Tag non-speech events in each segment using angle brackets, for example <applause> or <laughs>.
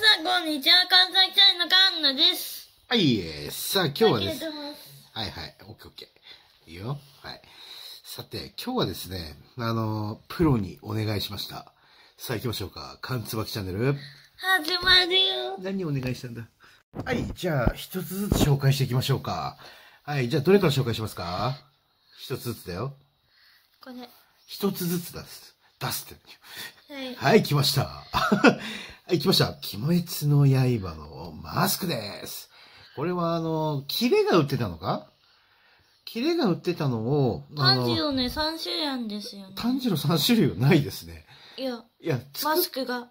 さん、こんにちは。関西チャイのカンナです。はい、えー、さあ、今日はです。はいはい、オッケーオッケー。いいよ。はい。さて、今日はですね、あの、プロにお願いしました。さあ行きましょうか。かんつばきチャンネル。始まるよ。何をお願いしたんだはい、じゃあ、一つずつ紹介していきましょうか。はい、じゃあ、どれから紹介しますか一つずつだよ。これ。一つずつ出す。出すって。はい、はい、来ました。行きました。鬼滅の刃のマスクです。これはあの、キレが売ってたのかキレが売ってたのを、炭治郎ね、3種類あるんですよね。炭治郎3種類はないですね。いや、いやマスクが。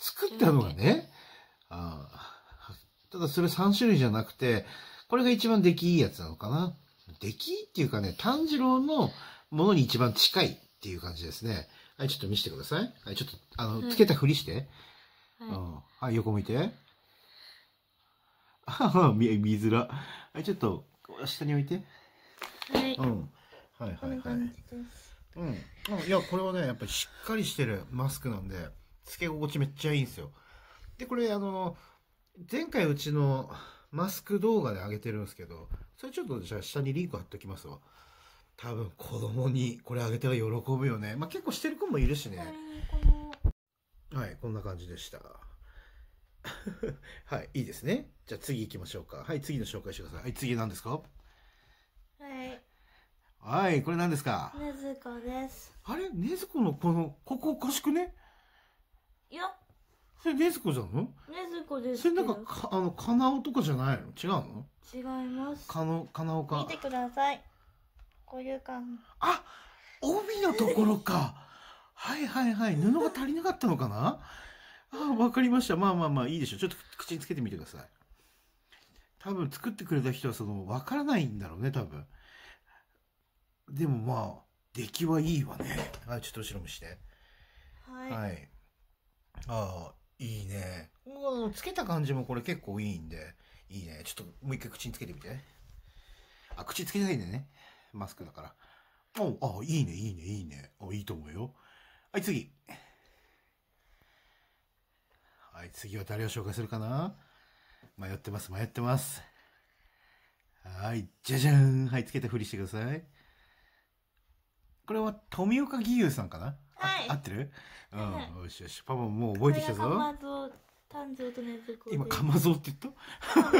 作ったのがね、あただそれ3種類じゃなくて、これが一番出来いいやつなのかな。出来っていうかね、炭治郎のものに一番近いっていう感じですね。はい、ちょっと見せてください。はい、ちょっと、あの、つけたふりして。はいはい、うん、い、横向いて。あ <laughs> 見、見づら。はい、ちょっと、下に置いて。はい。うん。はいはいはい。うん。いや、これはね、やっぱりしっかりしてるマスクなんで、つけ心地めっちゃいいんですよ。で、これ、あの、前回うちのマスク動画で上げてるんですけど、それちょっとじゃあ下にリンク貼っときますわ。多分子供にこれあげたら喜ぶよね。まあ結構してる子もいるしね。はい、こんな感じでした。<laughs> はい、いいですね。じゃあ次行きましょうか。はい、次の紹介してください。はい、次何ですかはい。はい、これ何ですかねずこです。あれねずこのこの、ここおかしくねいや。それねずこじゃんのねずこですそれなんか、かあの、かなおとかじゃないの違うの違います。かの、かなおか。見てください。こういう感。あ帯のところか。はいはいはい。布が足りなかったのかなあわかりました。まあまあまあ、いいでしょう。ちょっと口につけてみてください。多分作ってくれた人はその、わからないんだろうね、多分。でもまあ、出来はいいわね。はい、ちょっと後ろ見して。はい。はい、ああ、いいね。つけた感じもこれ結構いいんで、いいね。ちょっともう一回口につけてみて。あ、口つけないでね。マスクだから。おあ、いいね、いいね、いいね。あ、いいと思うよ。はい、次。はい、次は誰を紹介するかな迷ってます、迷ってます。はい、じゃじゃん。はい、つけてふりしてください。これは富岡義勇さんかなはい。合ってるうん、よしよし。パパももう覚えてきたぞ。今かまぞって言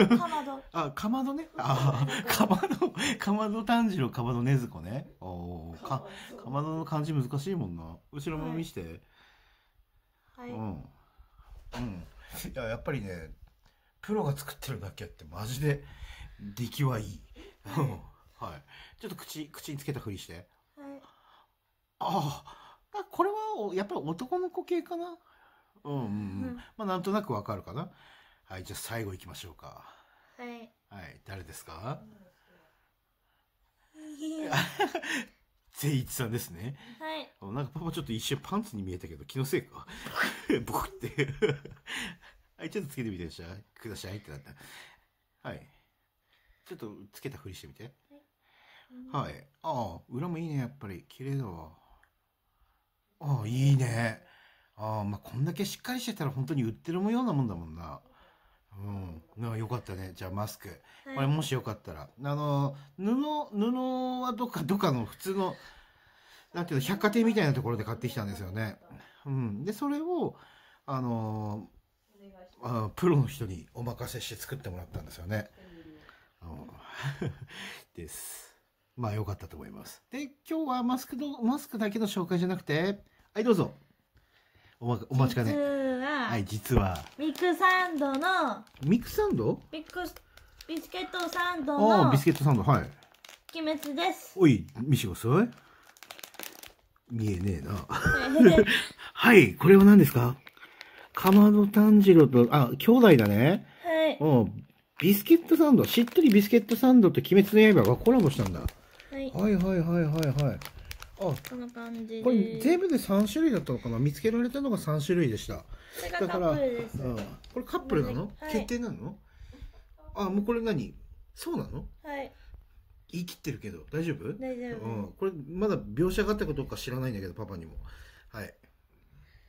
ったかまどあかまどねあかまど <laughs> かまど炭治郎かまど禰豆子ねおお、かかまどの漢字難しいもんな後ろも見して、はい、うんうんいややっぱりねプロが作ってるだけあってマジで出来はいいうんはいちょっと口口につけたふりしてはいあああこれはおやっぱり男の子系かなうんうん、うんまあなんとなくわかるかなはいじゃあ最後いきましょうかはいはい誰ですか、善一さんですね。はい。なんかパパちょっと一瞬パンツに見えたけど、気のせいか。ボクって。はい、ちょっとつけてみてください。くだいってなった。はい。ちょっとつけたふりしてみて。はい。ああ、裏もいいね、やっぱり。綺麗だわ。ああ、いいね。ああ、まあ、こんだけしっかりしてたら本当に売ってるもようなもんだもんな。うん。あよかったね。じゃあマスク。はい、これもしよかったら。あの、布、布はどっか、どっかの普通の、なんていうの、百貨店みたいなところで買ってきたんですよね。うん。で、それを、あの、あプロの人にお任せして作ってもらったんですよね。うん、<laughs> です。まあよかったと思います。で、今日はマスクど、マスクだけの紹介じゃなくて、はい、どうぞ。おまお待ちかね実は、はい実はミックサンドのミックサンドビックビスケットサンドああビスケットサンドはい鬼滅ですおいミシゴすごい見えねえな <laughs> はいこれは何ですかかまど炭治郎とあ兄弟だねはいうんビスケットサンドしっとりビスケットサンドと鬼滅の刃がコラボしたんだはいはいはいはいはいはいあこんな感じこれ全部で3種類だったのかな見つけられたのが3種類でしただから、うん、これカップルなの、決定なのあもうこれ何そうなのはい言い切ってるけど大丈夫大丈夫、これまだ描写があったかどうか知らないんだけどパパにもはい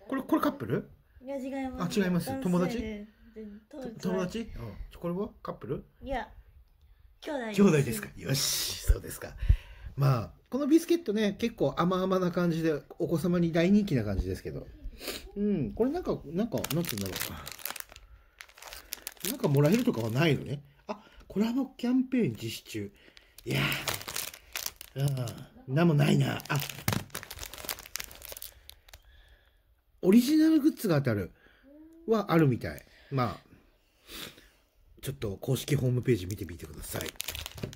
これこれカップルいや違いますあ違います友達友達、うん、これはカップルいや兄弟兄弟ですかよしそうですかまあこのビスケットね、結構甘々な感じで、お子様に大人気な感じですけど。うん、これなんか、なんか、なんて言うんだろう。なんかもらえるとかはないのね。あ、コラボキャンペーン実施中。いやうん、何もないな。あ、オリジナルグッズが当たる。はあるみたい。まあ、ちょっと公式ホームページ見てみてください。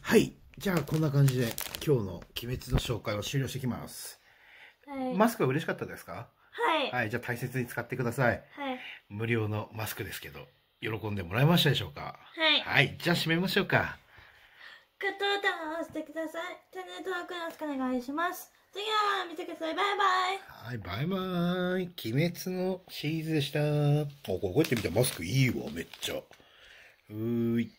はい。じゃあ、こんな感じで。今日の「鬼滅」の紹介を終了してきます、はい、マスクは嬉しかったですかはい、はい、じゃあ大切に使ってください、はい、無料のマスクですけど喜んでもらえましたでしょうかはい、はい、じゃあ締めましょうかグッドボタンを押してくださいチャンネル登録よろしくお願いします次は見てくださいバイバイはいバイバイ鬼滅のシリーズでしたあこれこうやって見たマスクいいわめっちゃうーい